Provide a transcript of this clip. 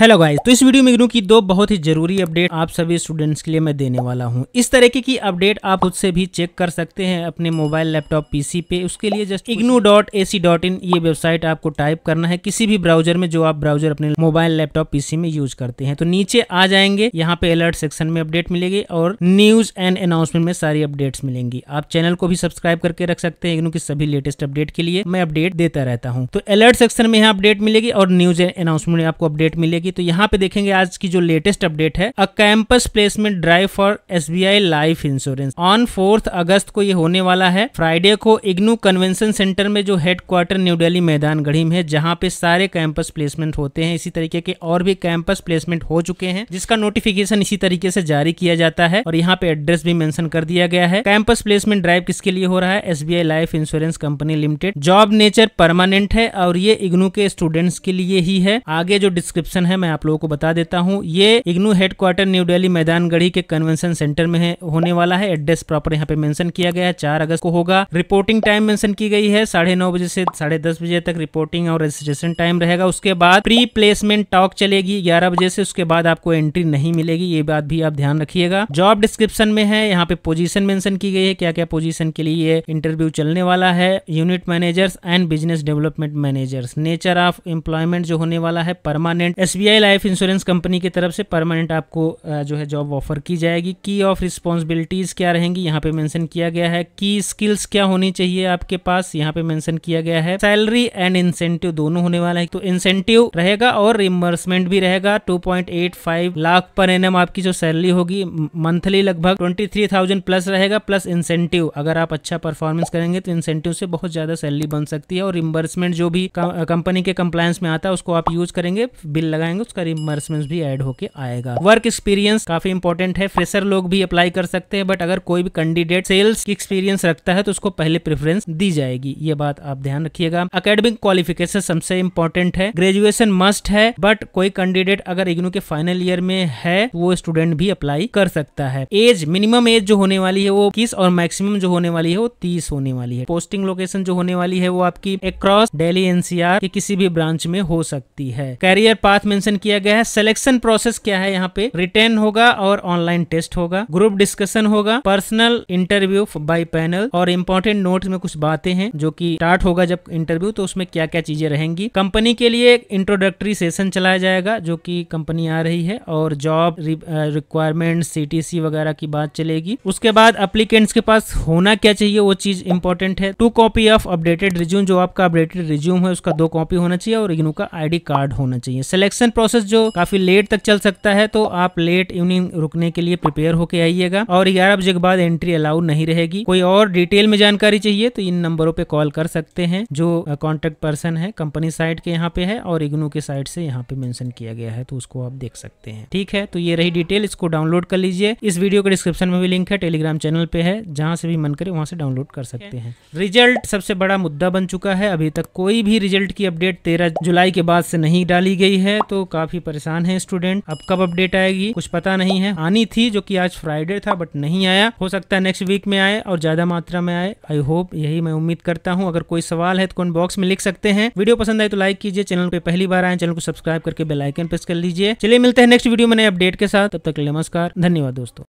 hello guys तो इस video में गुरु की दो बहुत ही जरूरी अपडेट आप सभी स्टूडेंट्स के लिए मैं देने वाला हूं इस तरीके की अपडेट आप खुद से भी चेक कर सकते हैं अपने मोबाइल लैपटॉप पीसी पे उसके लिए just IGNOU dot A C dot in ये वेबसाइट आपको टाइप करना है किसी भी ब्राउजर में जो आप ब्राउजर अपने मोबाइल लैपटॉप पीसी में यूज करते हैं तो नीचे आ जाएंगे यहाँ पे अलर्ट सेक्शन में अपडेट मिलेगी और न्यूज एंड अनाउंसमेंट में सारी अपडेट्स मिलेंगी आप चैनल को भी सब्सक्राइब करके रख सकते हैं इग्नू की सभी लेटेस्ट अपडेट के लिए मैं अपडेट देता रहता हूँ तो अलर्ट सेक्शन में यहाँ अपडेट मिलेगी और न्यूज एंड अनाउंसमेंट में आपको अपडेट मिलेगी जाएगी तो यहाँ पे देखेंगे आज की जो लेटेस्ट अपडेट है a campus placement drive for S life insurance on fourth August को ये होने वाला है फ्राइडे को इग्नू कन्वेंशन सेंटर में जो हेडक्वार्टर न्यू डेली मैदान गढ़ी में है जहाँ पे सारे कैंपस प्लेसमेंट होते हैं इसी तरीके के और भी कैंपस प्लेसमेंट हो चुके हैं जिसका नोटिफिकेशन इसी तरीके से जारी किया जाता है और यहाँ पे एड्रेस भी मेंशन कर दिया गया है कैंपस प्लेसमेंट ड्राइव किसके लिए हो रहा है S life insurance company limited job nature permanent है और ये इग्नू के स्टूडेंट्स के लिए ही है आगे जो डिस्क्रिप्शन है है मैं आप लोगों को बता देता हूँ ये इग्नू हेडक्वार्टर न्यू डेली मैदान गढ़ी के कन्वेंशन सेंटर में है होने वाला है एड्रेस प्रॉपर यहाँ पे मेंशन किया गया है चार अगस्त को होगा रिपोर्टिंग टाइम मेंशन की गई है साढ़े नौ बजे से साढ़े दस बजे तक रिपोर्टिंग और रजिस्ट्रेशन टाइम रहेगा उसके बाद प्री प्लेसमेंट टॉक चलेगी ग्यारह बजे से उसके बाद आपको एंट्री नहीं मिलेगी ये बात भी आप ध्यान रखिएगा जॉब डिस्क्रिप्शन में है यहाँ पे पोजीशन मेंशन की गई है क्या क्या पोजीशन के लिए इंटरव्यू चलने वाला है unit managers and business development managers nature of employment जो होने वाला है permanent S SBI life insurance company की तरफ से परमानेंट आपको जो है जॉब ऑफर की जाएगी की ऑफ रिस्पॉन्सिबिलिटीज़ क्या रहेंगी यहाँ पे मेंशन किया गया है की स्किल्स क्या होनी चाहिए आपके पास यहाँ पे मेंशन किया गया है सैलरी एंड इंसेंटिव दोनों होने वाला है तो इंसेंटिव रहेगा और रिमबर्समेंट भी रहेगा टू लाख पर एन आपकी जो सैलरी होगी मंथली लगभग ट्वेंटी प्लस रहेगा प्लस इंसेंटिव अगर आप अच्छा परफॉर्मेंस करेंगे तो इंसेंटिव से बहुत ज्यादा सैलरी बन सकती है और रिमबर्समेंट जो भी कंपनी के कंप्लायंस में आता है उसको आप यूज करेंगे बिल लगाएंगे जाएंगे उसका रिमर्समेंट भी एड होकर आएगा वर्क एक्सपीरियंस काफी इंपॉर्टेंट है फ्रेशर लोग भी अप्लाई कर सकते हैं बट अगर कोई भी कैंडिडेट सेल्स की एक्सपीरियंस रखता है तो उसको पहले प्रेफरेंस दी जाएगी ये बात आप ध्यान रखिएगा अकेडमिक क्वालिफिकेशन सबसे इंपॉर्टेंट है ग्रेजुएशन मस्ट है बट कोई कैंडिडेट अगर इग्नू के फाइनल ईयर में है वो स्टूडेंट भी अप्लाई कर सकता है एज मिनिमम एज जो होने वाली है वो किस और मैक्सिमम जो होने वाली है वो तीस होने वाली है पोस्टिंग लोकेशन जो होने वाली है वो आपकी अक्रॉस डेली एनसीआर के किसी भी ब्रांच में हो सकती है कैरियर पाथ में मेंशन किया गया है सिलेक्शन प्रोसेस क्या है यहाँ पे रिटर्न होगा और ऑनलाइन टेस्ट होगा ग्रुप डिस्कशन होगा पर्सनल इंटरव्यू बाई पैनल और इम्पोर्टेंट नोट में कुछ बातें हैं जो की स्टार्ट होगा जब इंटरव्यू तो उसमें क्या क्या चीजें रहेंगी कंपनी के लिए इंट्रोडक्टरी सेशन चलाया जाएगा जो की कंपनी आ रही है और जॉब रिक्वायरमेंट सीटीसी वगैरह की बात चलेगी उसके बाद अप्लीकेट्स के पास होना क्या चाहिए वो चीज इंपॉर्टेंट है two copy of updated resume जो आपका अपडेटेड रिज्यूम है उसका दो कॉपी होना चाहिए और इग्नू का आईडी कार्ड होना चाहिए सिलेक्शन प्रोसेस जो काफी लेट तक चल सकता है तो आप लेट इवनिंग रुकने के लिए प्रिपेयर होके आइएगा और ग्यारह बजे के बाद एंट्री अलाउ नहीं रहेगी कोई और डिटेल में जानकारी चाहिए तो इन नंबरों पे कॉल कर सकते हैं जो कॉन्टेक्ट पर्सन है कंपनी साइड के यहाँ पे है और इग्नू के साइड से यहाँ पे मेंशन किया गया है तो उसको आप देख सकते हैं ठीक है तो ये रही डिटेल इसको डाउनलोड कर लीजिए इस वीडियो के डिस्क्रिप्शन में भी लिंक है टेलीग्राम चैनल पे है जहाँ से भी मन करे वहाँ से डाउनलोड कर सकते हैं रिजल्ट सबसे बड़ा मुद्दा बन चुका है अभी तक कोई भी रिजल्ट की अपडेट तेरह जुलाई के बाद से नहीं डाली गई है तो काफी परेशान है स्टूडेंट अब कब अपडेट आएगी कुछ पता नहीं है आनी थी जो की आज फ्राइडे था बट नहीं आया हो सकता है नेक्स्ट वीक में आए और ज्यादा मात्रा में आए आई होप यही मैं उम्मीद करता हूँ अगर कोई सवाल है तो कमेंट बॉक्स में लिख सकते हैं वीडियो पसंद आए तो लाइक कीजिए चैनल पे पहली बार आए चैनल को सब्सक्राइब करके बेलाइकन प्रेस कर लीजिए चलिए मिलते हैं नेक्स्ट वीडियो में नए अपडेट के साथ तब तक नमस्कार धन्यवाद दोस्तों